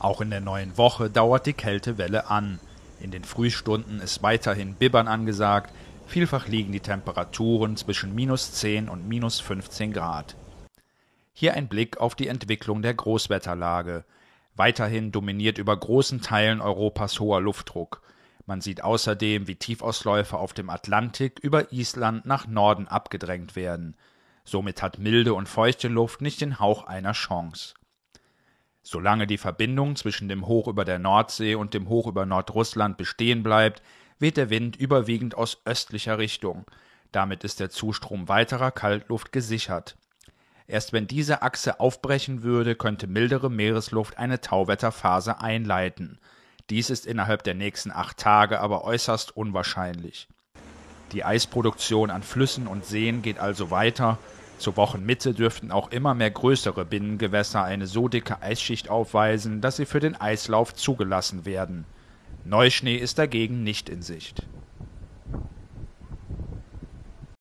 Auch in der neuen Woche dauert die Kältewelle an. In den Frühstunden ist weiterhin Bibbern angesagt, vielfach liegen die Temperaturen zwischen minus 10 und minus 15 Grad. Hier ein Blick auf die Entwicklung der Großwetterlage. Weiterhin dominiert über großen Teilen Europas hoher Luftdruck. Man sieht außerdem, wie Tiefausläufe auf dem Atlantik über Island nach Norden abgedrängt werden. Somit hat milde und feuchte Luft nicht den Hauch einer Chance. Solange die Verbindung zwischen dem Hoch über der Nordsee und dem Hoch über Nordrussland bestehen bleibt, weht der Wind überwiegend aus östlicher Richtung. Damit ist der Zustrom weiterer Kaltluft gesichert. Erst wenn diese Achse aufbrechen würde, könnte mildere Meeresluft eine Tauwetterphase einleiten. Dies ist innerhalb der nächsten acht Tage aber äußerst unwahrscheinlich. Die Eisproduktion an Flüssen und Seen geht also weiter, zur Wochenmitte dürften auch immer mehr größere Binnengewässer eine so dicke Eisschicht aufweisen, dass sie für den Eislauf zugelassen werden. Neuschnee ist dagegen nicht in Sicht